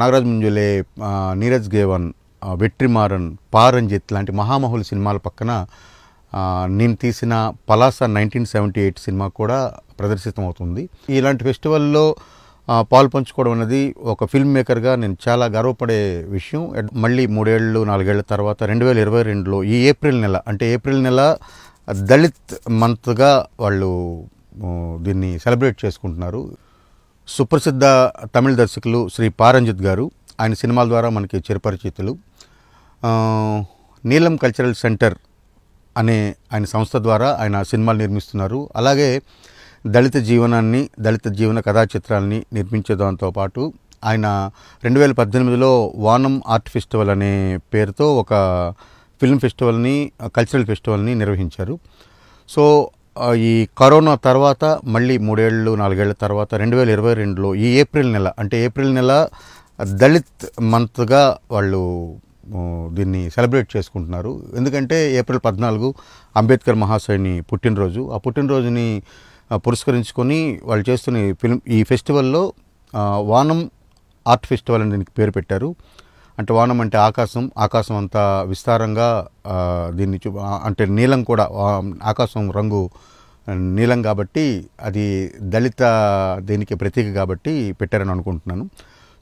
నాగరాజ్ ముంజులే నీరజ్ గేవన్ వెట్రిమారన్ పారంజిత్ లాంటి మహామహుల సినిమాల పక్కన నేను తీసిన Palasa nineteen seventy eight cinema కూడా ప్రదర్శితమవుతుంది ఇలాంటి ఫెస్టివల్లో పాలు పంచుకోవడం అనేది ఒక ఫిల్మ్ మేకర్గా నేను చాలా గర్వపడే విషయం మళ్ళీ మూడేళ్ళు నాలుగేళ్ల తర్వాత రెండు వేల ఇరవై రెండులో ఈ ఏప్రిల్ నెల అంటే ఏప్రిల్ నెల దళిత్ మంత్గా వాళ్ళు దీన్ని సెలబ్రేట్ చేసుకుంటున్నారు సుప్రసిద్ధ తమిళ దర్శకులు శ్రీ పారంజిత్ గారు ఆయన సినిమాల ద్వారా మనకి చిరపరిచితులు నీలం కల్చరల్ సెంటర్ అనే ఆయన సంస్థ ద్వారా ఆయన సినిమాలు నిర్మిస్తున్నారు అలాగే దళిత జీవనాన్ని దళిత జీవన కథా చిత్రాలని నిర్మించడంతో పాటు ఆయన రెండు వేల పద్దెనిమిదిలో వానం ఆర్ట్ ఫెస్టివల్ అనే పేరుతో ఒక ఫిల్మ్ ఫెస్టివల్ని కల్చరల్ ఫెస్టివల్ని నిర్వహించారు సో ఈ కరోనా తర్వాత మళ్ళీ మూడేళ్ళు నాలుగేళ్ల తర్వాత రెండు వేల ఇరవై రెండులో ఈ ఏప్రిల్ నెల అంటే ఏప్రిల్ నెల దళిత్ మంత్గా వాళ్ళు దీన్ని సెలబ్రేట్ చేసుకుంటున్నారు ఎందుకంటే ఏప్రిల్ పద్నాలుగు అంబేద్కర్ మహాశయుని పుట్టినరోజు ఆ పుట్టినరోజుని పురస్కరించుకొని వాళ్ళు చేస్తున్న ఫిల్మ్ ఈ ఫెస్టివల్లో వానం ఆర్ట్ ఫెస్టివల్ అని దీనికి పేరు పెట్టారు అంటే వానం అంటే ఆకాశం ఆకాశం అంతా విస్తారంగా దీన్ని చూ అంటే నీలం కూడా ఆకాశం రంగు నీలం కాబట్టి అది దళిత దీనికి ప్రతీక కాబట్టి పెట్టారని అనుకుంటున్నాను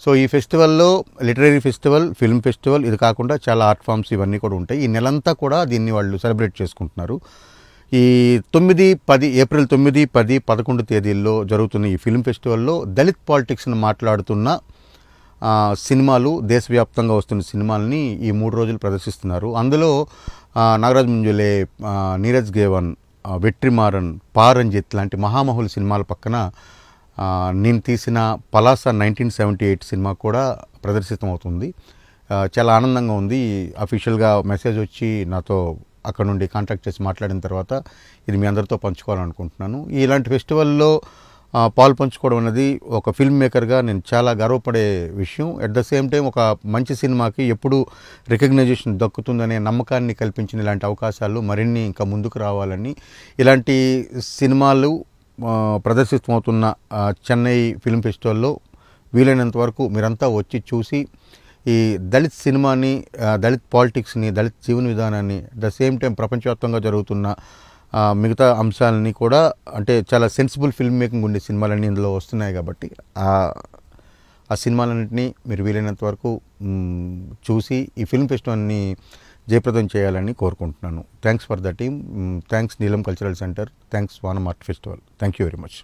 సో ఈ ఫెస్టివల్లో లిటరీ ఫెస్టివల్ ఫిల్మ్ ఫెస్టివల్ ఇది కాకుండా చాలా ఆర్ట్ ఫామ్స్ ఇవన్నీ కూడా ఉంటాయి ఈ నెలంతా కూడా దీన్ని వాళ్ళు సెలబ్రేట్ చేసుకుంటున్నారు ఈ తొమ్మిది పది ఏప్రిల్ తొమ్మిది పది పదకొండు తేదీల్లో జరుగుతున్న ఈ ఫిల్మ్ ఫెస్టివల్లో దళిత్ పాలిటిక్స్ని మాట్లాడుతున్న సినిమాలు దేశవ్యాప్తంగా వస్తున్న సినిమాలని ఈ మూడు రోజులు ప్రదర్శిస్తున్నారు అందులో నాగరాజ్ ముంజులే నీరజ్ గేవన్ వెట్రిమారన్ పారంజిత్ లాంటి మహామహుల సినిమాల పక్కన నేను తీసిన Palasa nineteen seventy eight cinema కూడా ప్రదర్శితం అవుతుంది చాలా ఆనందంగా ఉంది అఫీషియల్గా మెసేజ్ వచ్చి నాతో అక్కడ నుండి కాంటాక్ట్ చేసి మాట్లాడిన తర్వాత ఇది మీ అందరితో పంచుకోవాలనుకుంటున్నాను ఇలాంటి ఫెస్టివల్లో పాల్పంచుకోవడం అనేది ఒక ఫిల్మ్ మేకర్గా నేను చాలా గర్వపడే విషయం అట్ ద సేమ్ టైం ఒక మంచి సినిమాకి ఎప్పుడు రికగ్నైజేషన్ దక్కుతుందనే నమ్మకాన్ని కల్పించిన ఇలాంటి అవకాశాలు మరిన్ని ఇంకా ముందుకు రావాలని ఇలాంటి సినిమాలు ప్రదర్శితమవుతున్న చెన్నై ఫిల్మ్ ఫెస్టివల్లో వీలైనంత వరకు మీరంతా వచ్చి చూసి ఈ దళిత్ సినిమాని దళిత్ పాలిటిక్స్ని దళిత్ జీవన విధానాన్ని ద సేమ్ టైం ప్రపంచవ్యాప్తంగా జరుగుతున్న మిగతా అంశాలని కూడా అంటే చాలా సెన్సిబుల్ ఫిల్మ్ మేకింగ్ ఉండే సినిమాలన్నీ ఇందులో వస్తున్నాయి కాబట్టి ఆ సినిమాలన్నింటినీ మీరు వీలైనంత వరకు చూసి ఈ ఫిల్మ్ ఫెస్టివల్ని జయప్రదం చేయాలని కోరుకుంటున్నాను thanks for the team thanks Neelam cultural centre thanks Vanam art festival thank you very much